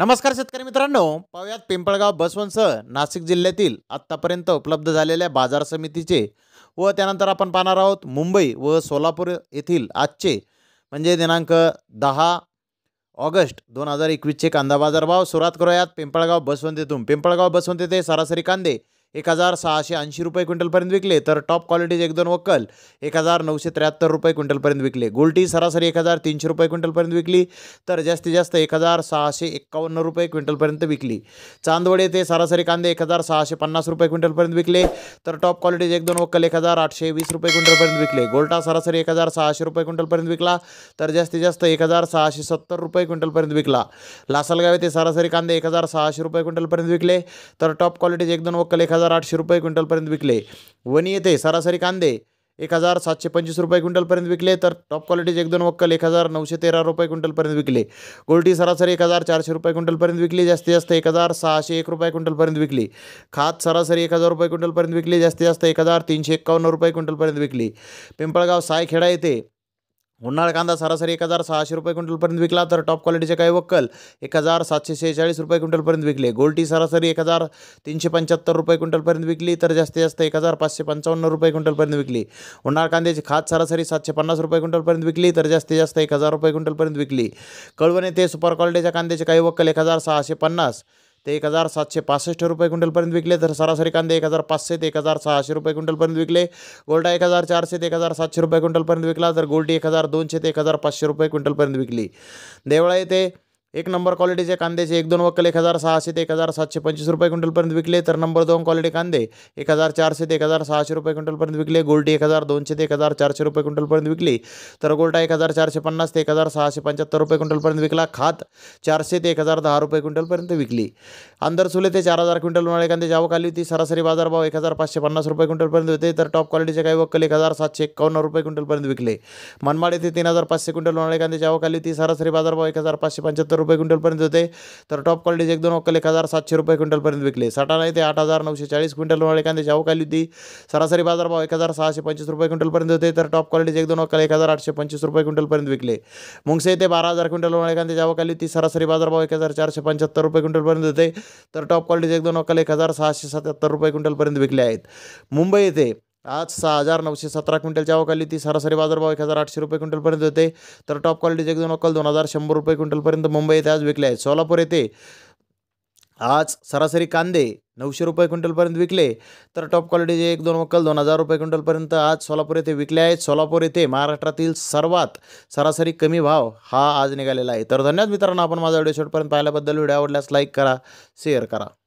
नमस्कार शेतकरी मित्रांनो पाहुयात पिंपळगाव बसवंतसह नाशिक जिल्ह्यातील आत्तापर्यंत उपलब्ध झालेल्या बाजार समितीचे व त्यानंतर आपण पाहणार आहोत मुंबई व सोलापूर येथील आजचे म्हणजे दिनांक दहा ऑगस्ट दोन हजार एकवीसचे कांदा बाजारभाव सुरुवात करूयात पिंपळगाव बसवंत येथून पिंपळगाव बसवंत येथे सरासरी कांदे एक हजार सहाशे ऐंशी रुपये क्विंटलपर्यंत विकले तर टॉप क्वालिटीचे एक दोन वक्कल एक हजार नऊशे त्र्याहत्तर रुपये क्विंटलपर्यंत विकले गोल्टी सरासरी एक हजार तीनशे रुपये क्विंटलपर्यंत विकली तर जास्तीत जास्त एक हजार सहाशे एकावन्न रुपये क्विंटलपर्यंत विकली चांदवडे येथे सरासरी कांदे एक हजार सहाशे पन्नास रुपये क्विंटलपर्यंत विकले तर टॉप क्वालिटीचे एक दोन वक्कल एक हजार आठशे वीस रुपये क्विंटलपर्यंत विकले गोल्टा सरासरी एक हजार सहाशे रुपये क्विंटलपर्यंत विकला तर जास्तीत जास्त एक हजार सहाशे सत्तर रुपये क्विंटलपर्यंत विकला लासलगाव येथे सरासरी कांदे एक हजार सहाशे रुपये क्विंटलपर्यंत विकले तर टॉप क्वालिटीचे एक दोन वक्कल एक हजार हजार आठशे रुपये क्विंटलपर्यंत विकले वणी येथे सरासरी कांदे एक हजार सातशे पंचवीस रुपये क्विंटलपर्यंत विकले तर टॉप क्वालिटीचे एक दोन वक्कल एक हजार नऊशे तेरा रुपये क्विंटलपर्यंत विकले गोल्टी सरासरी एक हजार चारशे रुपये क्विंटलपर्यंत विकली जास्तीत जास्त एक हजार सहाशे एक रुपये क्विंटलपर्यंत विकली खात सरासरी एक हजार रुपये क्विंटलपर्यंत विकली जास्तीत जास्त एक हजार तीनशे एक्कावन्न रुपये क्विंटलपर्यंत विकली पिंपळगाव सायखेडा येथे उन्हाळ कांदा सरासरी एक हजार सहाशे रुपये क्विंटलपर्यंत विकला तर टॉप क्वालिटीचे काही वक्कल एक हजार सातशे शेहेचाळीस रुपये क्विंटलपर्यंत विकले गोल्टी सरासरी एक हजार तीनशे पंच्याहत्तर रुपये क्विंटलपर्यंत विकली तर जास्तीत जास्त एक हजार पाचशे पंचावन्न रुपये क्विंटलपर्यंत विकली उन्हाळ कांद्याची खात सरासरी सातशे पन्नास रुपये क्विंटलपर्यंत विकली तर जास्तीत जास्त एक हजार रुपये क्विंटलपर्यंत विकली कळवणे ते सुपर क्वालिटीच्या कांद्याचे काही वक्कल एक हजार सहाशे पन्नास ते एक हजार सातशे पासष्ट रुपये क्विंटलपर्यंत विकले तर सरासरी कांदे एक हजार पाचशे ते एक हजार सहाशे रुपये क्विंटलपर्यंत विकले गोल्डा एक हजार चारशे ते एक हजार सातशे रुपये क्विंटलपर्यंत विकला तर गोल्डी एक हजार दोनशे ते एक हजार पाचशे रुपये क्विंटलपर्यंत विकली देवळा येथे एक नंबर क्वालिटीचे कांद्याचे एक दोन वक्कल एक हजार सहाशे ते एक हजार सातशे पंचवीस रुपये क्विंटलपर्यंत विकले तर नंबर दोन क्वालिटी कांदे एक हजार चारशे ते एक हजार सहाशे रुपये क्विंटलपर्यंत विकले गोल्टी एक हजार दोनशे ते एक हजार चारशे रुपये क्विंटलपर्यंत विकली तर गोल्टा एक हजार चारशे पन्नास ते एक हजार सहाशे पंच्याहत्तर रुपये क्विंटलपर्यंत विकला खात चारशे ते एक हजार दहा रुपये क्विंटलपर्यंत विकली अंदर सुले ते चार हजार क्विंटल उन्हाळे कांदे जावकाली आली होती सरासरी बाजारभाव एक हजार पाचशे पन्नास रुपये क्विंटलपर्यंत होते तर टॉप क्वालिटीचे काही वक्कल एक हजार सातशे एकावन्न रुपये क्विंटलपर्यंत विकले मनमाड येथे तीन हजार पाचशे क्विंटल उन्हाळे कांदे आवक आली होती सरासरी बाजारभाव एक हजार पाचशे पंच्याहत्तर रुपये क्विंटलपर्यंत होते तर टॉप क्वालिटीचे एक दोन अक्कल एक हजार सातशे रुपये क्विंटलपर्यंत विकले नाही ते आठ हजार नऊशे चाळीस क्विंटल मिळाले कांदे जाऊ खाली होती सरासरी बाजारभाव एक हजार सहाशे पंचवीस रुपये क्विंटलपर्यंत होते तर टॉप क्वालिटीचे एक दोन अक्कल एक हजार आठशे पंचवीस रुपये क्विंटलपर्यंत विकले मुंगसे येथे बारा हजार क्विंटल मिळाले कांदे जाऊ खाली होती सरासरी बाजारभाव एक हजार चारशे पंच्याहत्तर रुपये क्विंटलपर्यंत होते तर टॉप क्वालिटीचे एक दोन अक्कल एक हजार सहाशे सत्याहत्तर रुपये क्विंटलपर्यंत विकले आहेत मुंबई येथे आज सहा हजार नऊशे सतरा क्विंटलच्या अवकाली ती सरासरी बाजारभाव एक हजार आठशे रुपये क्विंटलपर्यंत होते तर टॉप क्वालिटीचे एक दोन वकल दोन हजार शंभर रुपये क्विंटलपर्यंत मुंबई येथे आज विकले आहेत सोलापूर येथे आज सरासरी कांदे नऊशे रुपये क्विंटलपर्यंत विकले तर टॉप क्वालिटीचे एक दोन वक्कल दोन हजार रुपये क्विंटलपर्यंत आज सोलापूर येथे विकले आहेत सोलापूर येथे महाराष्ट्रातील सर्वात सरासरी कमी भाव हा आज निघालेला आहे तर धन्यवाद मित्रांनो आपण माझा व्हिडिओ शॉटपर्यंत पाहिल्याबद्दल व्हिडिओ आवडल्यास लाईक करा शेअर करा